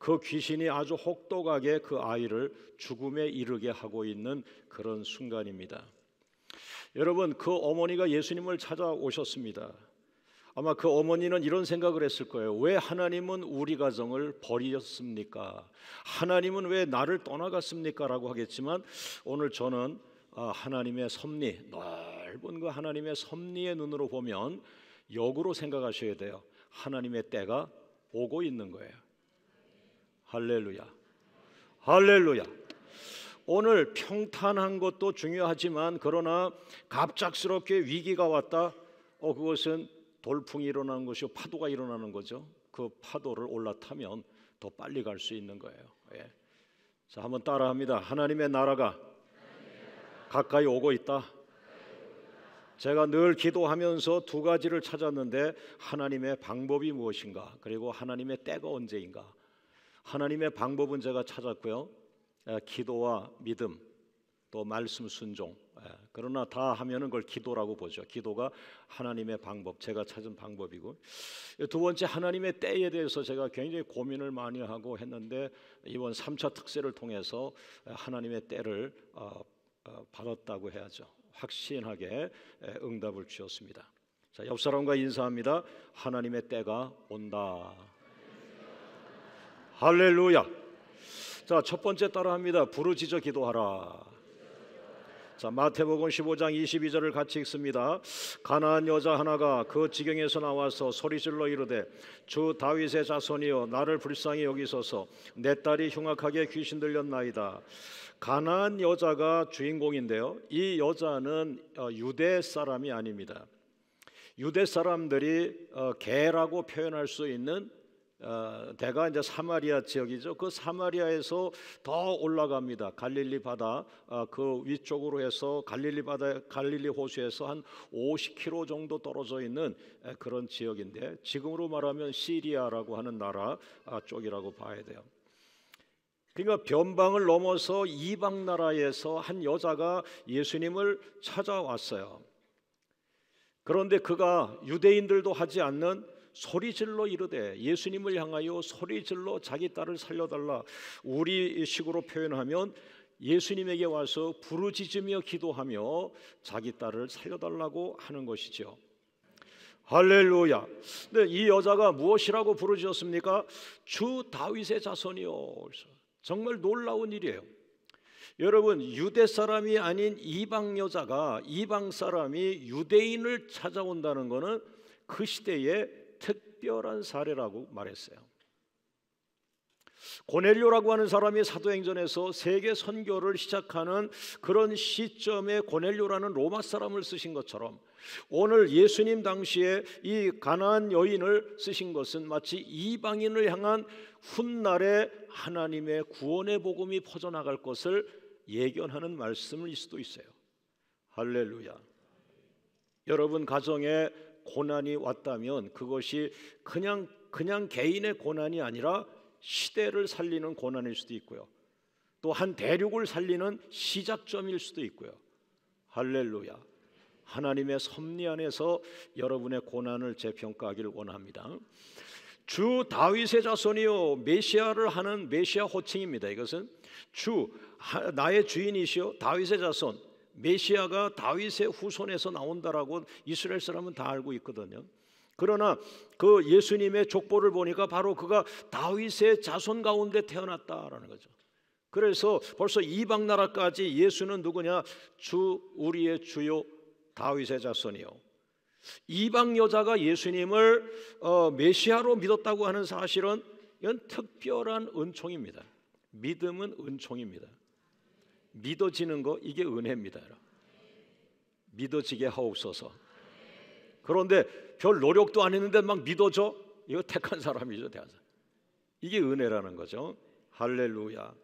그 귀신이 아주 혹독하게 그 아이를 죽음에 이르게 하고 있는 그런 순간입니다. 여러분, 그 어머니가 예수님을 찾아오셨습니다. 아마 그 어머니는 이런 생각을 했을 거예요. 왜 하나님은 우리 가정을 버리셨습니까? 하나님은 왜 나를 떠나갔습니까? 라고 하겠지만 오늘 저는 아, 하나님의 섭리, 넓은 그 하나님의 섭리의 눈으로 보면 역으로 생각하셔야 돼요. 하나님의 때가 오고 있는 거예요. 할렐루야. 할렐루야. 오늘 평탄한 것도 중요하지만 그러나 갑작스럽게 위기가 왔다. 어 그것은 돌풍이 일어나는 것이고 파도가 일어나는 거죠. 그 파도를 올라타면 더 빨리 갈 수 있는 거예요. 예. 자, 한번 따라합니다. 하나님의 나라가 가까이 오고 있다. 제가 늘 기도하면서 두 가지를 찾았는데 하나님의 방법이 무엇인가 그리고 하나님의 때가 언제인가 하나님의 방법은 제가 찾았고요. 기도와 믿음, 또 말씀 순종. 그러나 다 하면은 걸 기도라고 보죠. 기도가 하나님의 방법, 제가 찾은 방법이고 두 번째 하나님의 때에 대해서 제가 굉장히 고민을 많이 하고 했는데 이번 3차 특세를 통해서 하나님의 때를 어, 어, 받았다고 해야죠. 확신하게 응답을 주셨습니다. 자, 옆 사람과 인사합니다. 하나님의 때가 온다. 할렐루야. 자, 첫 번째 따라합니다. 부르짖어 기도하라. 자, 마태복음 15장 22절을 같이 읽습니다. 가나안 여자 하나가 그 지경에서 나와서 소리질러 이르되 주 다윗의 자손이여 나를 불쌍히 여기소서 내 딸이 흉악하게 귀신 들렸나이다. 가나안 여자가 주인공인데요. 이 여자는 어, 유대 사람이 아닙니다. 유대 사람들이 어, 개라고 표현할 수 있는 어, 대가 이제 사마리아 지역이죠. 그 사마리아에서 더 올라갑니다. 갈릴리 바다 어, 그 위쪽으로 해서 갈릴리 바다 갈릴리 호수에서 한 50km 정도 떨어져 있는 그런 지역인데 지금으로 말하면 시리아라고 하는 나라 아, 쪽이라고 봐야 돼요. 그러니까 변방을 넘어서 이방 나라에서 한 여자가 예수님을 찾아왔어요. 그런데 그가 유대인들도 하지 않는 소리질러 이르되 예수님을 향하여 소리질러 자기 딸을 살려달라 우리 식으로 표현하면 예수님에게 와서 부르짖으며 기도하며 자기 딸을 살려달라고 하는 것이죠. 할렐루야. 근데 네, 이 여자가 무엇이라고 부르짖었습니까? 주 다윗의 자손이요. 정말 놀라운 일이에요. 여러분 유대 사람이 아닌 이방 여자가 이방 사람이 유대인을 찾아온다는 것은 그 시대에 특별한 사례라고 말했어요. 고넬료라고 하는 사람이 사도행전에서 세계 선교를 시작하는 그런 시점에 고넬료라는 로마 사람을 쓰신 것처럼 오늘 예수님 당시에 이가나 여인을 쓰신 것은 마치 이방인을 향한 훗날에 하나님의 구원의 복음이 퍼져나갈 것을 예견하는 말씀일 수도 있어요. 할렐루야. 여러분 가정에 고난이 왔다면 그것이 그냥 그냥 개인의 고난이 아니라 시대를 살리는 고난일 수도 있고요. 또 한 대륙을 살리는 시작점일 수도 있고요. 할렐루야. 하나님의 섭리 안에서 여러분의 고난을 재평가하기 원합니다. 주 다윗의 자손이요 메시아를 하는 메시아 호칭입니다. 이것은 주 나의 주인이시요 다윗의 자손 메시아가 다윗의 후손에서 나온다라고 이스라엘 사람은 다 알고 있거든요. 그러나 그 예수님의 족보를 보니까 바로 그가 다윗의 자손 가운데 태어났다라는 거죠. 그래서 벌써 이방 나라까지 예수는 누구냐? 주 우리의 주요 다윗의 자손이요. 이방 여자가 예수님을 어, 메시아로 믿었다고 하는 사실은 이건 특별한 은총입니다. 믿음은 은총입니다. 믿어지는 거 이게 은혜입니다. 여러분. 믿어지게 하옵소서. 그런데 별 노력도 안 했는데 막 믿어져? 이거 택한 사람이죠, 대하사. 이게 은혜라는 거죠. 할렐루야.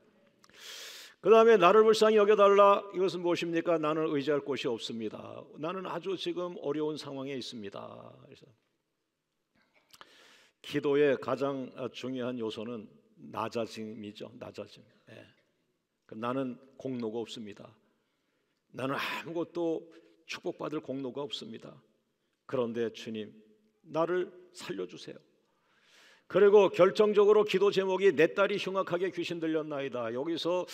그 다음에 나를 불쌍히 여겨달라. 이것은 무엇입니까? 나는 의지할 곳이 없습니다. 나는 아주 지금 어려운 상황에 있습니다. 그래서 기도의 가장 중요한 요소는 낮아짐이죠. 낮아짐. 예. 나는 공로가 없습니다. 나는 아무것도 축복받을 공로가 없습니다. 그런데 주님, 나를 살려주세요. 그리고 결정적으로 기도 제목이 내 딸이 흉악하게 귀신 들렸나이다. 여기서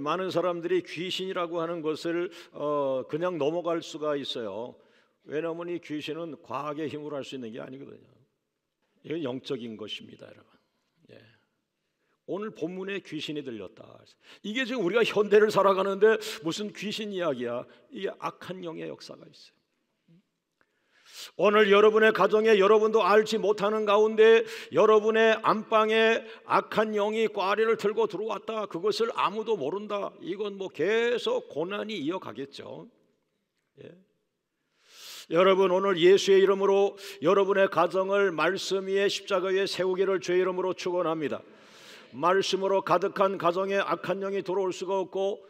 많은 사람들이 귀신이라고 하는 것을 어 그냥 넘어갈 수가 있어요. 왜냐하면 이 귀신은 과학의 힘으로 할 수 있는 게 아니거든요. 이건 영적인 것입니다, 여러분. 예. 오늘 본문에 귀신이 들렸다. 이게 지금 우리가 현대를 살아가는데 무슨 귀신 이야기야? 이 악한 영의 역사가 있어요. 오늘 여러분의 가정에 여러분도 알지 못하는 가운데 여러분의 안방에 악한 영이 꽈리를 들고 들어왔다. 그것을 아무도 모른다. 이건 뭐 계속 고난이 이어가겠죠. 예. 여러분 오늘 예수의 이름으로 여러분의 가정을 말씀 위에 십자가 위에 세우기를 주의 이름으로 축원합니다. 말씀으로 가득한 가정에 악한 영이 들어올 수가 없고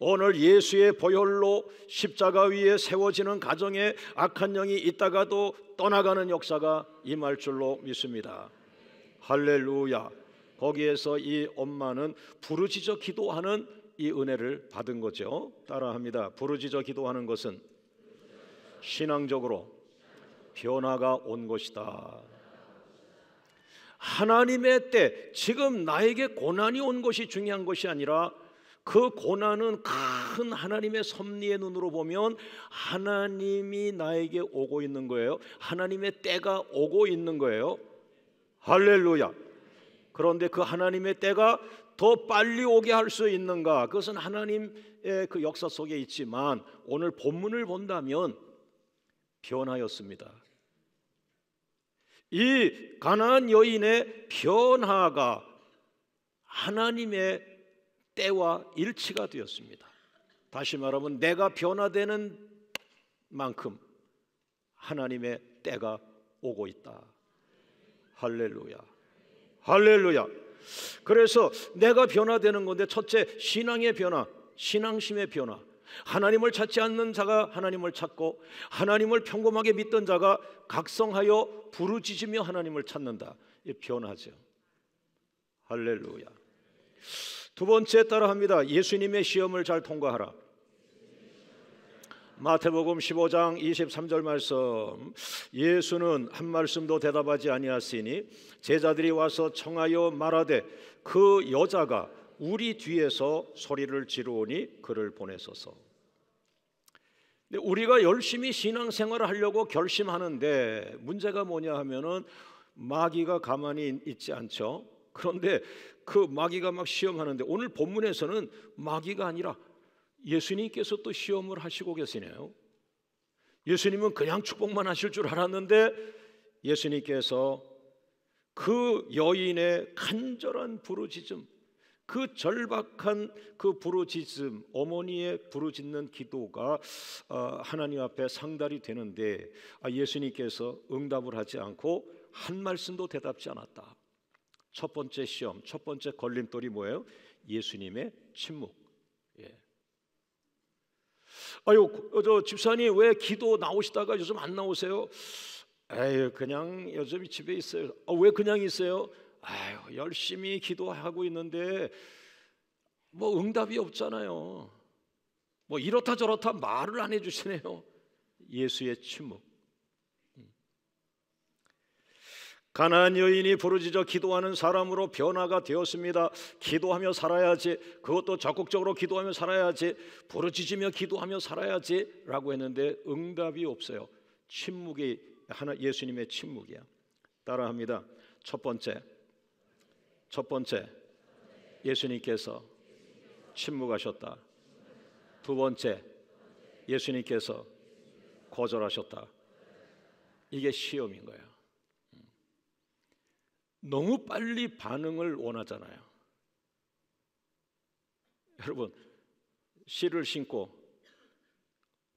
오늘 예수의 보혈로 십자가 위에 세워지는 가정에 악한 영이 있다가도 떠나가는 역사가 임할 줄로 믿습니다. 할렐루야. 거기에서 이 엄마는 부르짖어 기도하는 이 은혜를 받은 거죠. 따라합니다. 부르짖어 기도하는 것은 신앙적으로 변화가 온 것이다. 하나님의 때 지금 나에게 고난이 온 것이 중요한 것이 아니라 그 고난은 큰 하나님의 섭리의 눈으로 보면 하나님이 나에게 오고 있는 거예요. 하나님의 때가 오고 있는 거예요. 할렐루야. 그런데 그 하나님의 때가 더 빨리 오게 할 수 있는가? 그것은 하나님의 그 역사 속에 있지만 오늘 본문을 본다면 변하였습니다. 이가난안 여인의 변화가 하나님의 때와 일치가 되었습니다. 다시 말하면 내가 변화되는 만큼 하나님의 때가 오고 있다. 할렐루야. 할렐루야. 그래서 내가 변화되는 건데 첫째 신앙의 변화, 신앙심의 변화. 하나님을 찾지 않는 자가 하나님을 찾고 하나님을 평범하게 믿던 자가 각성하여 부르짖으며 하나님을 찾는다. 이 변하죠. 할렐루야. 두 번째 따라 합니다. 예수님의 시험을 잘 통과하라. 마태복음 15장 23절 말씀 예수는 한 말씀도 대답하지 아니하시니 제자들이 와서 청하여 말하되 그 여자가 우리 뒤에서 소리를 지르오니 그를 보내소서. 근데 우리가 열심히 신앙생활을 하려고 결심하는데 문제가 뭐냐 하면은 마귀가 가만히 있지 않죠. 그런데 그 마귀가 막 시험하는데 오늘 본문에서는 마귀가 아니라 예수님께서 또 시험을 하시고 계시네요. 예수님은 그냥 축복만 하실 줄 알았는데 예수님께서 그 여인의 간절한 부르짖음 그 절박한 그 부르짖음 어머니의 부르짖는 기도가 어, 하나님 앞에 상달이 되는데 아, 예수님께서 응답을 하지 않고 한 말씀도 대답지 않았다. 첫 번째 시험, 첫 번째 걸림돌이 뭐예요? 예수님의 침묵. 예. 아유, 어, 저 집사님 왜 기도 나오시다가 요즘 안 나오세요? 에휴, 그냥 요즘 집에 있어요. 아, 왜 그냥 있어요? 아유, 열심히 기도하고 있는데 뭐 응답이 없잖아요. 뭐 이렇다 저렇다 말을 안 해주시네요. 예수의 침묵. 가난 여인이 부르짖어 기도하는 사람으로 변화가 되었습니다. 기도하며 살아야지. 그것도 적극적으로 기도하며 살아야지. 부르짖으며 기도하며 살아야지라고 했는데 응답이 없어요. 침묵이 하나 예수님의 침묵이야. 따라합니다. 첫 번째. 첫 번째, 예수님께서 침묵하셨다. 두 번째, 예수님께서 거절하셨다. 이게 시험인 거예요. 음. 너무 빨리 반응을 원하잖아요. 여러분, 씨를 신고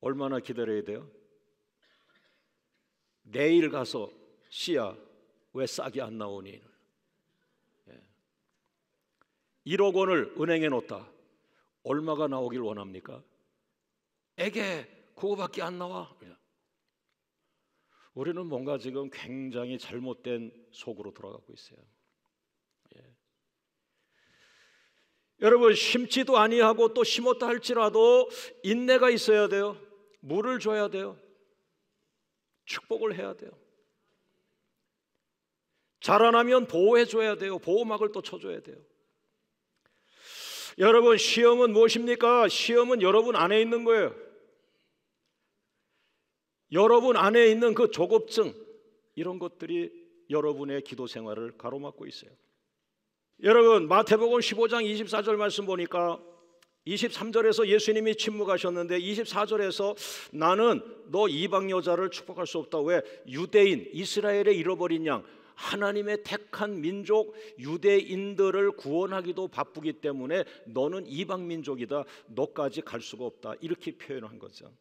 얼마나 기다려야 돼요? 내일 가서 씨야, 왜 싹이 안 나오니? 1억 원을 은행에 놓다 얼마가 나오길 원합니까? 에게 그거밖에 안 나와. 우리는 뭔가 지금 굉장히 잘못된 속으로 들어가고 있어요. 예. 여러분 심지도 아니하고 또 심었다 할지라도 인내가 있어야 돼요. 물을 줘야 돼요. 축복을 해야 돼요. 자라나면 보호해 줘야 돼요. 보호막을 또 쳐줘야 돼요. 여러분 시험은 무엇입니까? 시험은 여러분 안에 있는 거예요. 여러분 안에 있는 그 조급증 이런 것들이 여러분의 기도 생활을 가로막고 있어요. 여러분 마태복음 15장 24절 말씀 보니까 23절에서 예수님이 침묵하셨는데 24절에서 나는 너 이방 여자를 축복할 수 없다 왜 유대인 이스라엘의 잃어버린 양 하나님의 택한 민족 유대인들을 구원하기도 바쁘기 때문에 너는 이방 민족이다. 너까지 갈 수가 없다. 이렇게 표현한 거죠.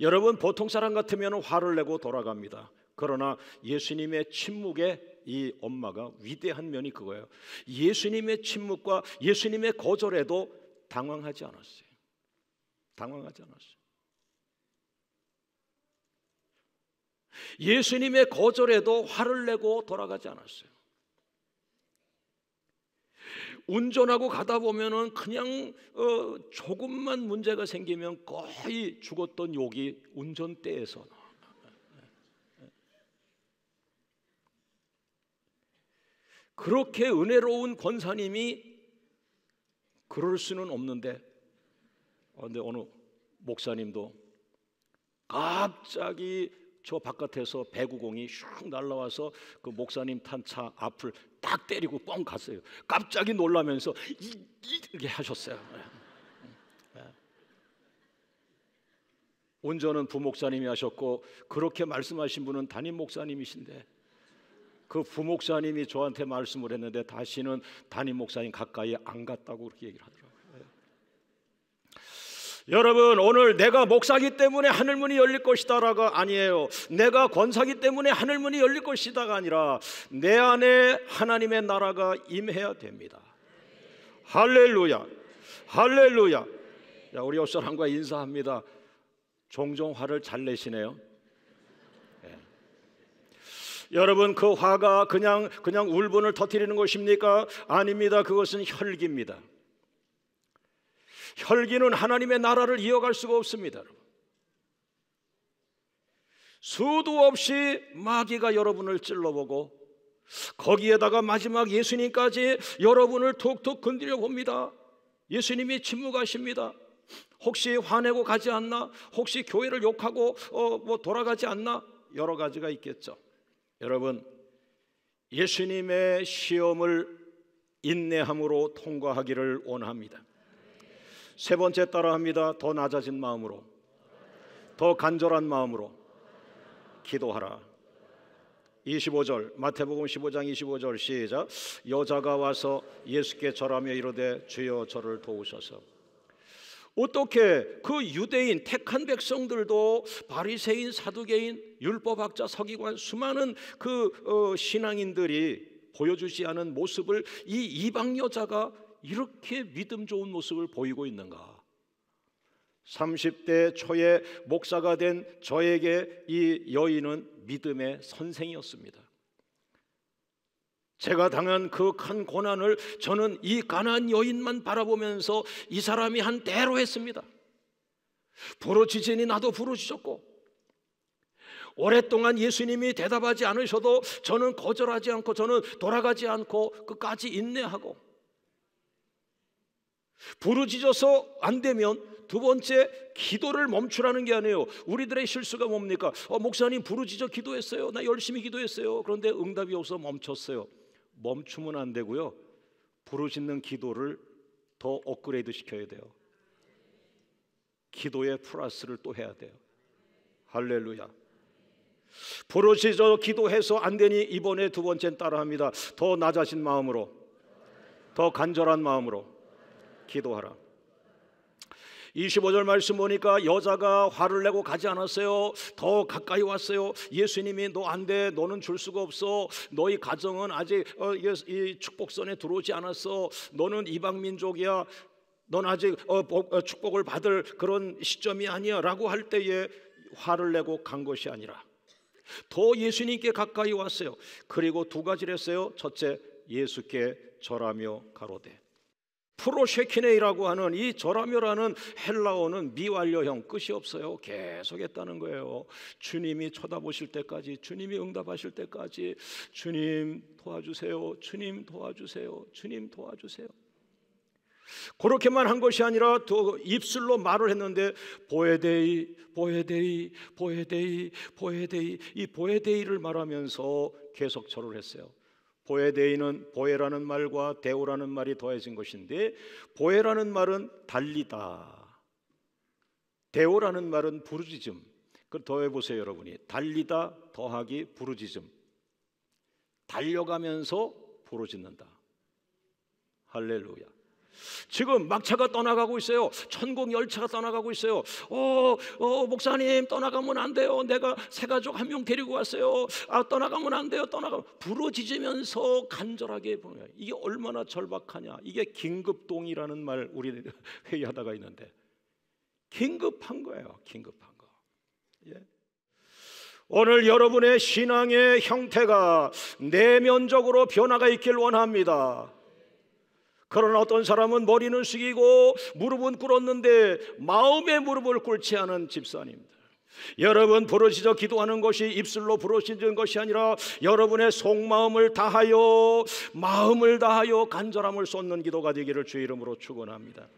여러분 보통 사람 같으면 화를 내고 돌아갑니다. 그러나 예수님의 침묵에 이 엄마가 위대한 면이 그거예요. 예수님의 침묵과 예수님의 거절에도 당황하지 않았어요. 당황하지 않았어요. 예수님의 거절에도 화를 내고 돌아가지 않았어요. 운전하고 가다 보면은 그냥 어 조금만 문제가 생기면 거의 죽었던 욕이 운전대에서 그렇게 은혜로운 권사님이 그럴 수는 없는데 그런데 어, 어느 목사님도 갑자기 저 바깥에서 배구공이 슉 날라와서 그 목사님 탄 차 앞을 딱 때리고 뻥 갔어요. 깜짝이 놀라면서 이, 이, 이렇게 하셨어요. 예. 예. 운전은 부목사님이 하셨고 그렇게 말씀하신 분은 담임 목사님이신데 그 부목사님이 저한테 말씀을 했는데 다시는 담임 목사님 가까이 안 갔다고 그렇게 얘기를 하더라고요. 여러분 오늘 내가 목사기 때문에 하늘문이 열릴 것이다라가 아니에요. 내가 권사기 때문에 하늘문이 열릴 것이다가 아니라 내 안에 하나님의 나라가 임해야 됩니다. 할렐루야. 할렐루야. 야, 우리 옆 사람과 인사합니다. 종종 화를 잘 내시네요. 네. 여러분 그 화가 그냥 그냥 울분을 터뜨리는 것입니까? 아닙니다. 그것은 혈기입니다. 혈기는 하나님의 나라를 이어갈 수가 없습니다. 여러분. 수도 없이 마귀가 여러분을 찔러보고 거기에다가 마지막 예수님까지 여러분을 톡톡 건드려 봅니다. 예수님이 침묵하십니다. 혹시 화내고 가지 않나? 혹시 교회를 욕하고 어, 뭐 돌아가지 않나? 여러 가지가 있겠죠. 여러분, 예수님의 시험을 인내함으로 통과하기를 원합니다. 세 번째 따라합니다. 더 낮아진 마음으로, 더 간절한 마음으로 기도하라. 25절 마태복음 15장 25절 시작 여자가 와서 예수께 절하며 이르되 주여 저를 도우소서 어떻게 그 유대인 택한 백성들도 바리새인 사두개인 율법학자 서기관 수많은 그 어, 신앙인들이 보여주지 않은 모습을 이 이방 여자가 이렇게 믿음 좋은 모습을 보이고 있는가? 30대 초에 목사가 된 저에게 이 여인은 믿음의 선생이었습니다. 제가 당한 그 큰 고난을 저는 이 가난 여인만 바라보면서 이 사람이 한 대로 했습니다. 부르짖으니 나도 부르짖었고 오랫동안 예수님이 대답하지 않으셔도 저는 거절하지 않고 저는 돌아가지 않고 끝까지 인내하고 부르짖어서 안 되면 두 번째 기도를 멈추라는 게 아니에요. 우리들의 실수가 뭡니까? 어, 목사님 부르짖어 기도했어요. 나 열심히 기도했어요. 그런데 응답이 없어 멈췄어요. 멈추면 안 되고요. 부르짖는 기도를 더 업그레이드 시켜야 돼요. 기도의 플러스를 또 해야 돼요. 할렐루야. 부르짖어 기도해서 안 되니 이번에 두 번째는 따라합니다. 더 낮아진 마음으로, 더 간절한 마음으로, 기도하라. 25절 말씀 보니까 여자가 화를 내고 가지 않았어요. 더 가까이 왔어요. 예수님이 너 안 돼. 너는 줄 수가 없어. 너희 가정은 아직 어, 이 축복선에 들어오지 않았어. 너는 이방 민족이야. 넌 아직 어, 어, 축복을 받을 그런 시점이 아니야라고 할 때에 화를 내고 간 것이 아니라 더 예수님께 가까이 왔어요. 그리고 두 가지를 했어요. 첫째 예수께 절하며 가로되 프로쉐키네이라고 하는 이 저라며라는 헬라어는 미완료형 끝이 없어요. 계속 했다는 거예요. 주님이 쳐다보실 때까지, 주님이 응답하실 때까지, 주님 도와주세요, 주님 도와주세요, 주님 도와주세요. 그렇게만 한 것이 아니라 또 입술로 말을 했는데 보혜데이, 보혜데이, 보혜데이, 보혜데이 이 보혜데이를 말하면서 계속 절을 했어요. 보혜대인은 보혜라는 말과 대우라는 말이 더해진 것인데 보혜라는 말은 달리다. 대우라는 말은 부르짖음. 그걸 더해 보세요, 여러분이. 달리다 더하기 부르짖음. 달려가면서 부르짖는다. 할렐루야. 지금 막차가 떠나가고 있어요. 천국 열차가 떠나가고 있어요. 어, 어 목사님 떠나가면 안 돼요. 내가 세 가족 한 명 데리고 왔어요. 아 떠나가면 안 돼요. 떠나가 부러지면서 간절하게 보는 요 이게 얼마나 절박하냐. 이게 긴급동이라는 말 우리 회의하다가 있는데 긴급한 거예요. 긴급한 거. 예. 오늘 여러분의 신앙의 형태가 내면적으로 변화가 있길 원합니다. 그러나 어떤 사람은 머리는 숙이고 무릎은 꿇었는데 마음의 무릎을 꿇지 않은 집사님들. 여러분 부르짖어 기도하는 것이 입술로 부르짖는 것이 아니라 여러분의 속마음을 다하여 마음을 다하여 간절함을 쏟는 기도가 되기를 주 이름으로 축원합니다.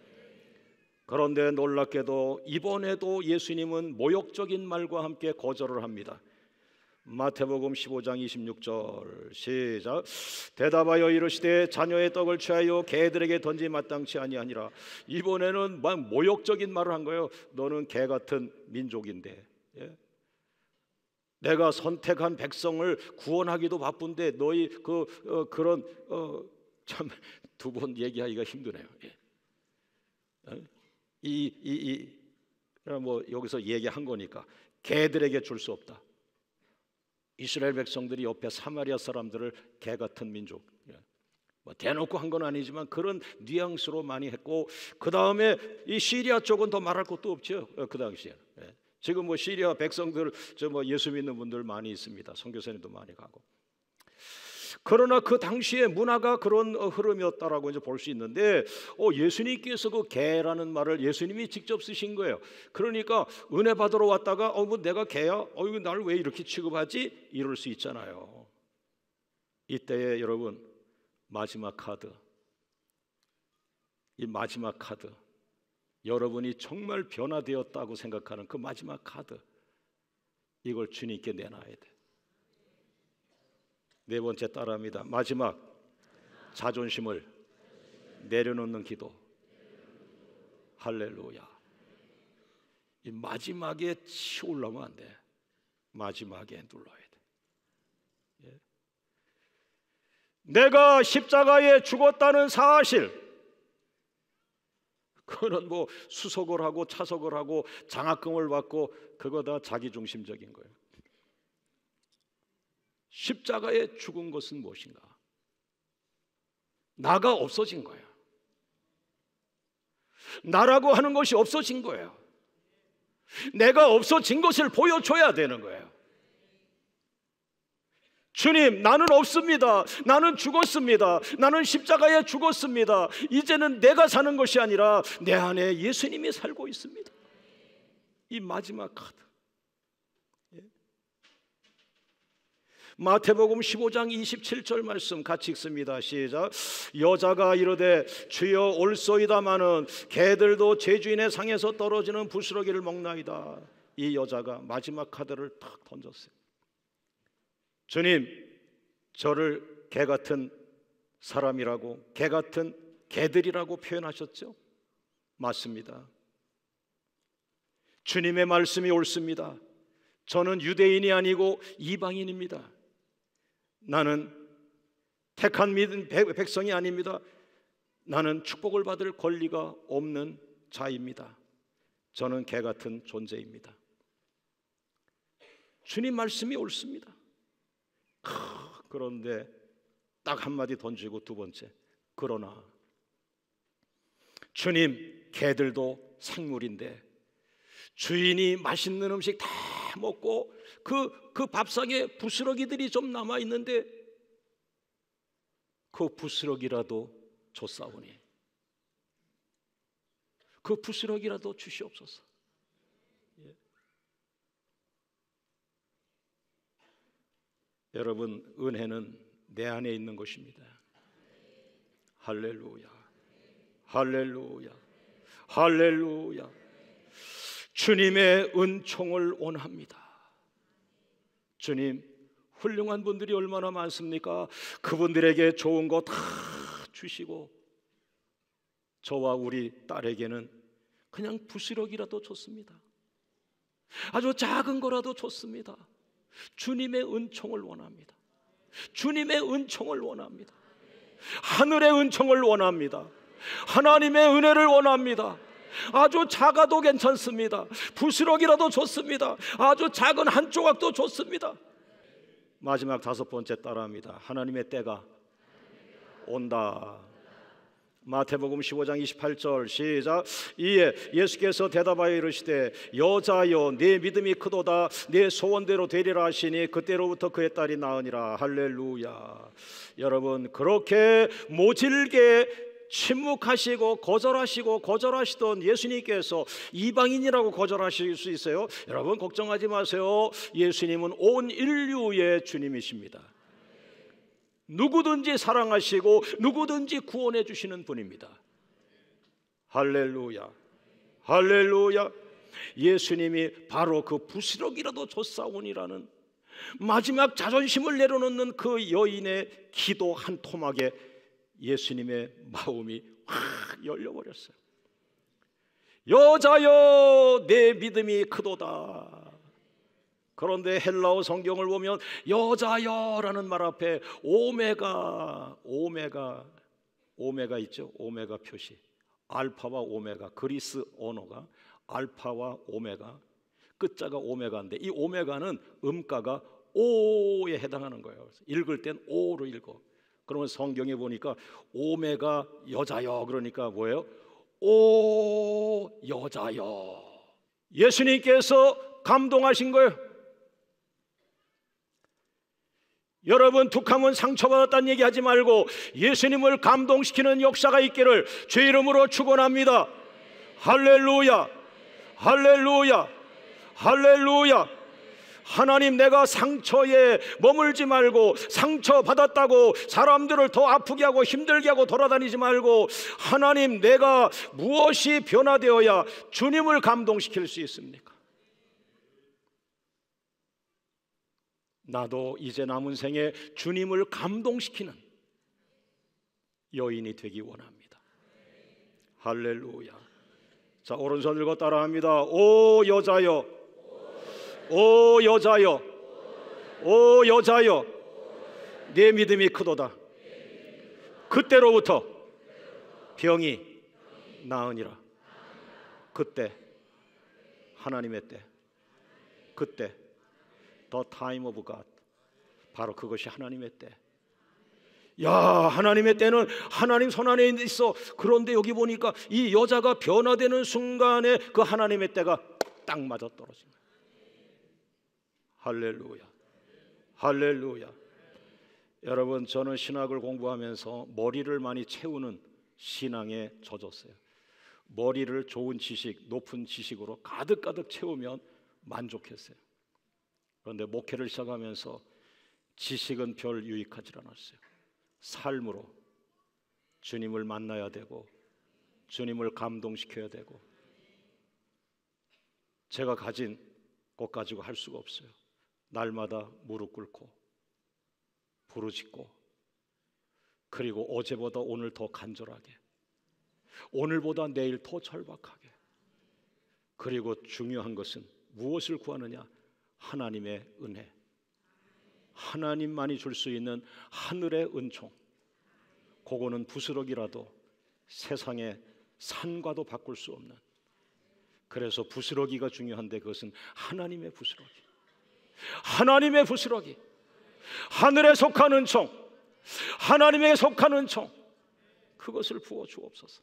그런데 놀랍게도 이번에도 예수님은 모욕적인 말과 함께 거절을 합니다. 마태복음 15장 26절 시작 대답하여 이르시되 자녀의 떡을 취하여 개들에게 던지 마땅치 아니하니라 이번에는 막 모욕적인 말을 한 거예요 너는 개 같은 민족인데 예? 내가 선택한 백성을 구원하기도 바쁜데 너희 그 어, 그런 어, 참두 번 얘기하기가 힘드네요 예. 어? 이이이뭐 여기서 얘기한 거니까 개들에게 줄 수 없다 이스라엘 백성들이 옆에 사마리아 사람들을 개 같은 민족 예. 뭐 대놓고 한 건 아니지만 그런 뉘앙스로 많이 했고 그 다음에 이 시리아 쪽은 더 말할 것도 없죠 어, 그 당시에는 예. 지금 뭐 시리아 백성들 저 뭐 예수 믿는 분들 많이 있습니다 선교사님도 많이 가고 그러나 그 당시에 문화가 그런 흐름이었다라고 이제 볼 수 있는데 어, 예수님께서 그 개라는 말을 예수님이 직접 쓰신 거예요. 그러니까 은혜 받으러 왔다가 어머뭐 내가 개야? 어이 나를 왜 이렇게 취급하지? 이럴 수 있잖아요. 이때에 여러분 마지막 카드 이 마지막 카드 여러분이 정말 변화되었다고 생각하는 그 마지막 카드 이걸 주님께 내놔야 돼. 네 번째 따라합니다. 마지막 자존심을 내려놓는 기도. 할렐루야. 이 마지막에 치우려면 안 돼. 마지막에 눌러야 돼. 예. 내가 십자가에 죽었다는 사실. 그거뭐 수속을 하고 차석을 하고 장학금을 받고 그거 다 자기 중심적인 거예요. 십자가에 죽은 것은 무엇인가? 나가 없어진 거야. 나라고 하는 것이 없어진 거예요. 내가 없어진 것을 보여줘야 되는 거예요. 주님, 나는 없습니다. 나는 죽었습니다. 나는 십자가에 죽었습니다. 이제는 내가 사는 것이 아니라 내 안에 예수님이 살고 있습니다. 이 마지막 카드. 마태복음 15장 27절 말씀 같이 읽습니다. 시작. 여자가 이르되 주여 올소이다마는 개들도 제 주인의 상에서 떨어지는 부스러기를 먹나이다. 이 여자가 마지막 카드를 탁 던졌어요. 주님, 저를 개 같은 사람이라고 개 같은 개들이라고 표현하셨죠? 맞습니다. 주님의 말씀이 옳습니다. 저는 유대인이 아니고 이방인입니다. 나는 택한 믿은 백성이 아닙니다. 나는 축복을 받을 권리가 없는 자입니다. 저는 개 같은 존재입니다. 주님 말씀이 옳습니다. 그런데 딱 한마디 던지고 두 번째 그러나 주님 개들도 생물인데 주인이 맛있는 음식 다 해먹고 그, 그 밥상에 부스러기들이 좀 남아있는데 그 부스러기라도 줬사오니 그 부스러기라도 주시옵소서 예. 여러분 은혜는 내 안에 있는 것입니다 할렐루야 할렐루야 할렐루야 주님의 은총을 원합니다. 주님, 훌륭한 분들이 얼마나 많습니까? 그분들에게 좋은 거 다 주시고 저와 우리 딸에게는 그냥 부스럭이라도 좋습니다. 아주 작은 거라도 좋습니다. 주님의 은총을 원합니다. 주님의 은총을 원합니다. 하늘의 은총을 원합니다. 하나님의 은혜를 원합니다. 아주 작아도 괜찮습니다. 부스럭이라도 좋습니다. 아주 작은 한 조각도 좋습니다. 마지막 다섯 번째 따라합니다. 하나님의 때가 온다. 마태복음 15장 28절 시작 이에 예수께서 대답하여 이르시되 여자여 네 믿음이 크도다 네 소원대로 되리라 하시니 그때로부터 그의 딸이 나으니라 할렐루야 여러분 그렇게 모질게 침묵하시고 거절하시고 거절하시던 예수님께서 이방인이라고 거절하실 수 있어요. 여러분 걱정하지 마세요. 예수님은 온 인류의 주님이십니다. 누구든지 사랑하시고 누구든지 구원해 주시는 분입니다. 할렐루야. 할렐루야. 예수님이 바로 그 부스럭이라도 줬사오니라는 마지막 자존심을 내려놓는 그 여인의 기도 한 토막에 예수님의 마음이 확 열려버렸어요. 여자여 내 믿음이 크도다. 그런데 헬라어 성경을 보면 여자여라는 말 앞에 오메가 오메가 오메가 있죠. 오메가 표시. 알파와 오메가 그리스 언어가 알파와 오메가 끝자가 오메가인데 이 오메가는 음가가 오에 해당하는 거예요. 읽을 땐 오로 읽어. 그러면 성경에 보니까 오메가 여자여 그러니까 뭐예요? 오 여자여. 예수님께서 감동하신 거예요. 여러분 툭하면 상처받았다는 얘기하지 말고 예수님을 감동시키는 역사가 있기를 주 이름으로 축원합니다. 할렐루야. 할렐루야. 할렐루야. 하나님 내가 상처에 머물지 말고 상처 받았다고 사람들을 더 아프게 하고 힘들게 하고 돌아다니지 말고 하나님 내가 무엇이 변화되어야 주님을 감동시킬 수 있습니까? 나도 이제 남은 생에 주님을 감동시키는 여인이 되기 원합니다. 할렐루야. 자, 오른손 들고 따라합니다. 오 여자여 오 여자여 오 여자여 내 믿음이 크도다 그때로부터 병이 나으니라 그때 하나님의 때 그때 더 타임 오브 갓 바로 그것이 하나님의 때 야, 하나님의 때는 하나님 손 안에 있어. 그런데 여기 보니까 이 여자가 변화되는 순간에 그 하나님의 때가 딱 맞아 떨어진 거야. 할렐루야. 할렐루야. 여러분, 저는 신학을 공부하면서 머리를 많이 채우는 신앙에 젖었어요. 머리를 좋은 지식, 높은 지식으로 가득가득 채우면 만족했어요. 그런데 목회를 시작하면서 지식은 별 유익하지 않았어요. 삶으로 주님을 만나야 되고 주님을 감동시켜야 되고 제가 가진 것 가지고 할 수가 없어요. 날마다 무릎 꿇고 부르짖고 그리고 어제보다 오늘 더 간절하게 오늘보다 내일 더 절박하게 그리고 중요한 것은 무엇을 구하느냐 하나님의 은혜 하나님만이 줄 수 있는 하늘의 은총 그거는 부스러기라도 세상의 산과도 바꿀 수 없는 그래서 부스러기가 중요한데 그것은 하나님의 부스러기. 하나님의 부스러기, 하늘에 속하는총하나님에속하는총 그것을 부어 주옵소서.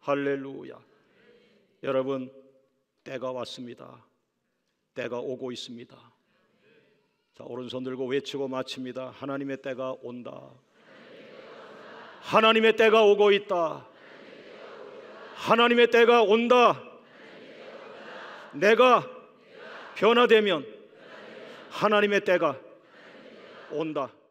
할렐루야. 여러분, 때가 왔습니다. 때가 오고 있습니다. 자, 오른손 들고 외치고 마칩니다. 하나님의 때가 온다. 하나님의 때가 오고 있다. 하나님의 때가 온다. 내가 변화되면 하나님의 때가 온다.